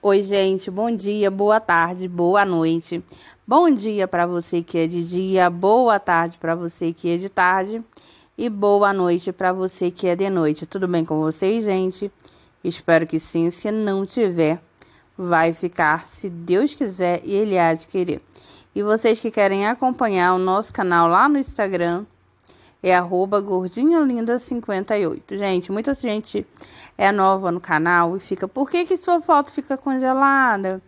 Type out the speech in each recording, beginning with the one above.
Oi, gente, bom dia, boa tarde, boa noite. Bom dia para você que é de dia, boa tarde para você que é de tarde e boa noite para você que é de noite. Tudo bem com vocês, gente? Espero que sim. Se não tiver, vai ficar, se Deus quiser e Ele há de querer. E vocês que querem acompanhar o nosso canal lá no Instagram, é arroba gordinhalinda58. Gente, muita gente é nova no canal e fica, por que que sua foto fica congelada?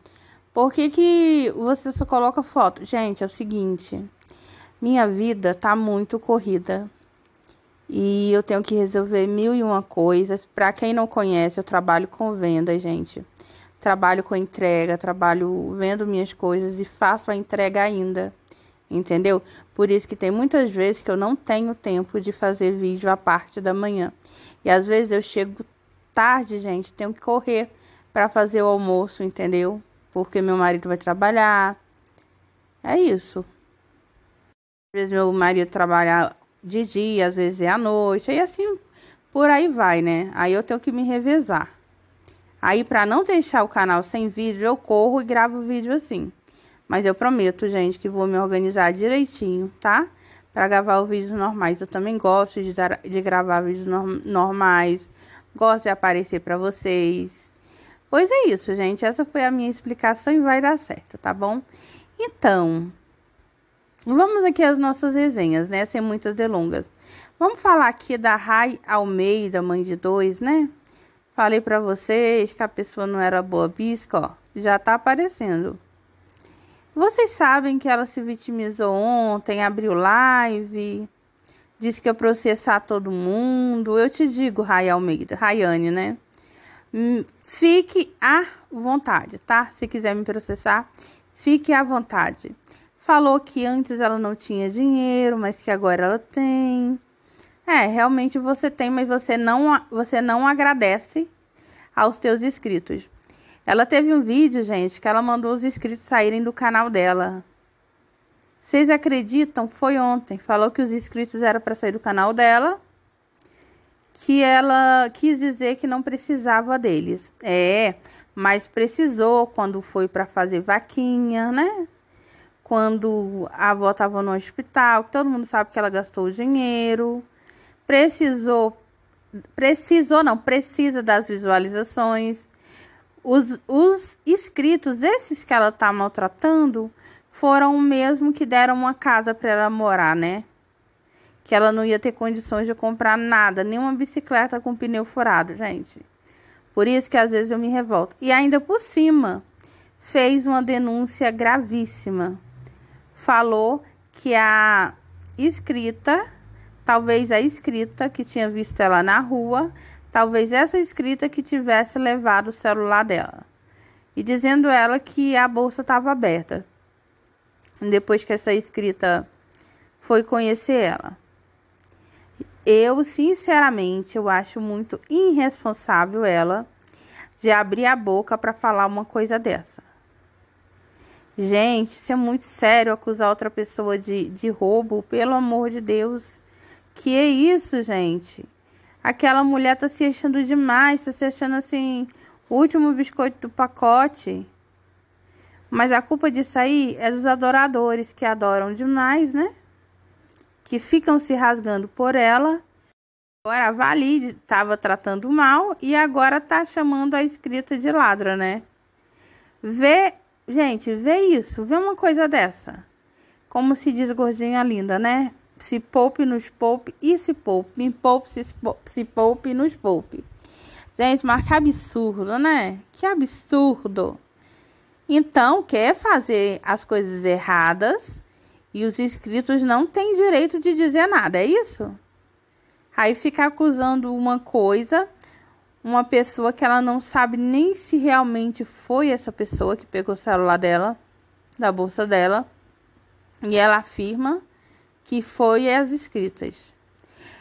Por que que você só coloca foto? Gente, é o seguinte, minha vida tá muito corrida. E eu tenho que resolver mil e uma coisas. Para quem não conhece, eu trabalho com venda, gente. Trabalho com entrega, trabalho vendo minhas coisas e faço a entrega ainda entendeu? Por isso que tem muitas vezes que eu não tenho tempo de fazer vídeo à parte da manhã. E às vezes eu chego tarde, gente, tenho que correr para fazer o almoço, entendeu? Porque meu marido vai trabalhar. É isso. Às vezes meu marido trabalha de dia, às vezes é à noite, aí assim por aí vai, né? Aí eu tenho que me revezar. Aí para não deixar o canal sem vídeo, eu corro e gravo vídeo assim. Mas eu prometo, gente, que vou me organizar direitinho, tá? Para gravar vídeos normais. Eu também gosto de, dar, de gravar vídeos norm normais. Gosto de aparecer para vocês. Pois é isso, gente. Essa foi a minha explicação e vai dar certo, tá bom? Então, vamos aqui às nossas resenhas, né? Sem muitas delongas. Vamos falar aqui da Rai Almeida, mãe de dois, né? Falei para vocês que a pessoa não era boa bisca, ó. Já tá aparecendo. Vocês sabem que ela se vitimizou ontem, abriu live, disse que ia processar todo mundo. Eu te digo, Ray Almeida, Rayane, né? Hum, fique à vontade, tá? Se quiser me processar, fique à vontade. Falou que antes ela não tinha dinheiro, mas que agora ela tem. É, realmente você tem, mas você não, você não agradece aos teus inscritos. Ela teve um vídeo, gente, que ela mandou os inscritos saírem do canal dela. Vocês acreditam? Foi ontem. Falou que os inscritos eram para sair do canal dela. Que ela quis dizer que não precisava deles. É, mas precisou quando foi para fazer vaquinha, né? Quando a avó estava no hospital, que todo mundo sabe que ela gastou o dinheiro. Precisou, precisou não, precisa das visualizações os, os escritos, esses que ela está maltratando, foram o mesmo que deram uma casa para ela morar, né? Que ela não ia ter condições de comprar nada, nenhuma bicicleta com pneu furado, gente. Por isso que às vezes eu me revolto. E ainda por cima, fez uma denúncia gravíssima. Falou que a escrita, talvez a escrita que tinha visto ela na rua, Talvez essa escrita que tivesse levado o celular dela. E dizendo ela que a bolsa estava aberta. Depois que essa escrita foi conhecer ela. Eu, sinceramente, eu acho muito irresponsável ela de abrir a boca para falar uma coisa dessa. Gente, isso é muito sério acusar outra pessoa de, de roubo, pelo amor de Deus. Que é isso, gente? aquela mulher tá se achando demais, tá se achando assim, o último biscoito do pacote. Mas a culpa disso aí é dos adoradores que adoram demais, né? Que ficam se rasgando por ela. Agora a Valide estava tratando mal e agora tá chamando a escrita de ladra, né? Vê, gente, vê isso, vê uma coisa dessa. Como se diz gordinha linda, né? se poupe, nos poupe e se poupe, me poupe, se, se poupe, nos poupe. Gente, mas que absurdo, né? Que absurdo. Então, quer fazer as coisas erradas e os inscritos não têm direito de dizer nada, é isso? Aí fica acusando uma coisa, uma pessoa que ela não sabe nem se realmente foi essa pessoa que pegou o celular dela, da bolsa dela, e ela afirma que foi as escritas.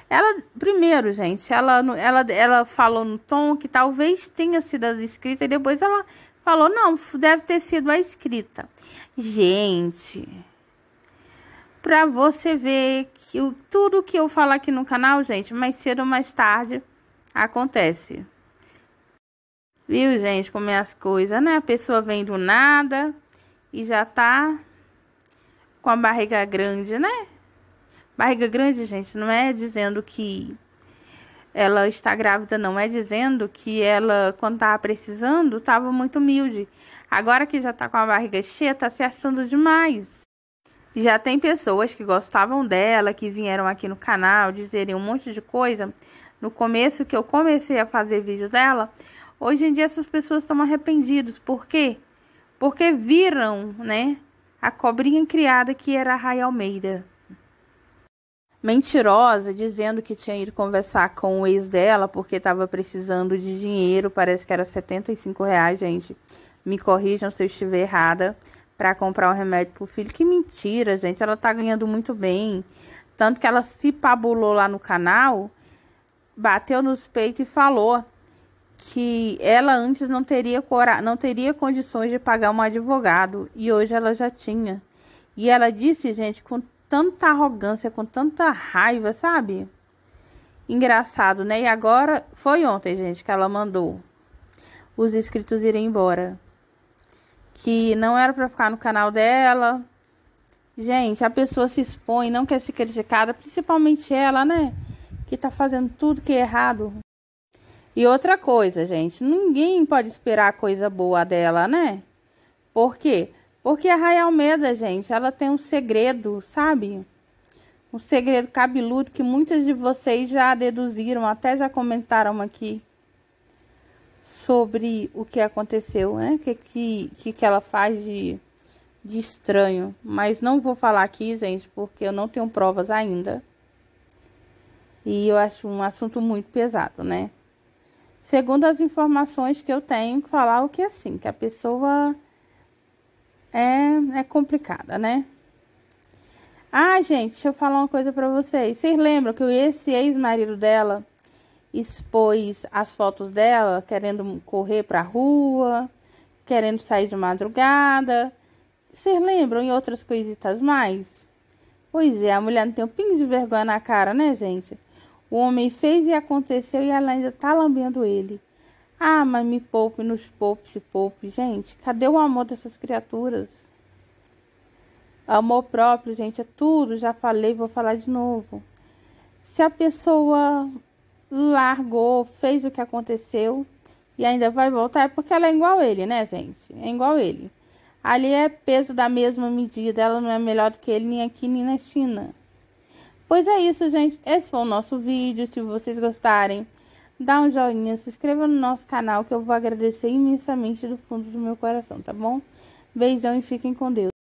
Ela, primeiro, gente, ela, ela, ela falou no tom que talvez tenha sido as escritas e depois ela falou, não, deve ter sido a escrita. Gente, para você ver que tudo que eu falo aqui no canal, gente, mais cedo ou mais tarde acontece. Viu, gente, como é as coisas, né? A pessoa vem do nada e já tá com a barriga grande, né? Barriga grande, gente, não é dizendo que ela está grávida, não é dizendo que ela, quando estava precisando, estava muito humilde. Agora que já está com a barriga cheia, está se achando demais. Já tem pessoas que gostavam dela, que vieram aqui no canal dizerem um monte de coisa. No começo que eu comecei a fazer vídeo dela, hoje em dia essas pessoas estão arrependidas. Por quê? Porque viram, né, a cobrinha criada que era a Ray Almeida mentirosa, dizendo que tinha ido conversar com o ex dela porque estava precisando de dinheiro, parece que era 75 reais, gente. Me corrijam se eu estiver errada, para comprar um remédio pro filho. Que mentira, gente, ela tá ganhando muito bem. Tanto que ela se pabulou lá no canal, bateu nos peitos e falou que ela antes não teria cora não teria condições de pagar um advogado e hoje ela já tinha. E ela disse, gente, com tanta arrogância, com tanta raiva, sabe? Engraçado, né? E agora foi ontem, gente, que ela mandou os inscritos irem embora. Que não era para ficar no canal dela. Gente, a pessoa se expõe, não quer ser criticada, principalmente ela, né? Que tá fazendo tudo que é errado. E outra coisa, gente, ninguém pode esperar coisa boa dela, né? Por quê? Porque a Raia Almeida, gente, ela tem um segredo, sabe? Um segredo cabeludo que muitas de vocês já deduziram, até já comentaram aqui sobre o que aconteceu, né? O que, que, que, ela faz de, de estranho. Mas não vou falar aqui, gente, porque eu não tenho provas ainda. E eu acho um assunto muito pesado, né? Segundo as informações que eu tenho, falar o que é assim, que a pessoa é, é complicada, né? Ah, gente, deixa eu falar uma coisa para vocês. Vocês lembram que esse ex-marido dela expôs as fotos dela querendo correr pra rua, querendo sair de madrugada? Vocês lembram e outras coisitas mais? Pois é, a mulher não tem um pingo de vergonha na cara, né, gente? O homem fez e aconteceu e ela ainda tá lambendo ele. Ah, mas me poupe, nos poupe, se poupe. Gente, cadê o amor dessas criaturas? Amor próprio, gente, é tudo. Já falei, vou falar de novo. Se a pessoa largou, fez o que aconteceu e ainda vai voltar, é porque ela é igual a ele, né, gente? É igual a ele. Ali é peso da mesma medida, ela não é melhor do que ele, nem aqui, nem na China. Pois é isso, gente. Esse foi o nosso vídeo. Se vocês gostarem, dá um joinha, se inscreva no nosso canal que eu vou agradecer imensamente do fundo do meu coração, tá bom? Beijão e fiquem com Deus.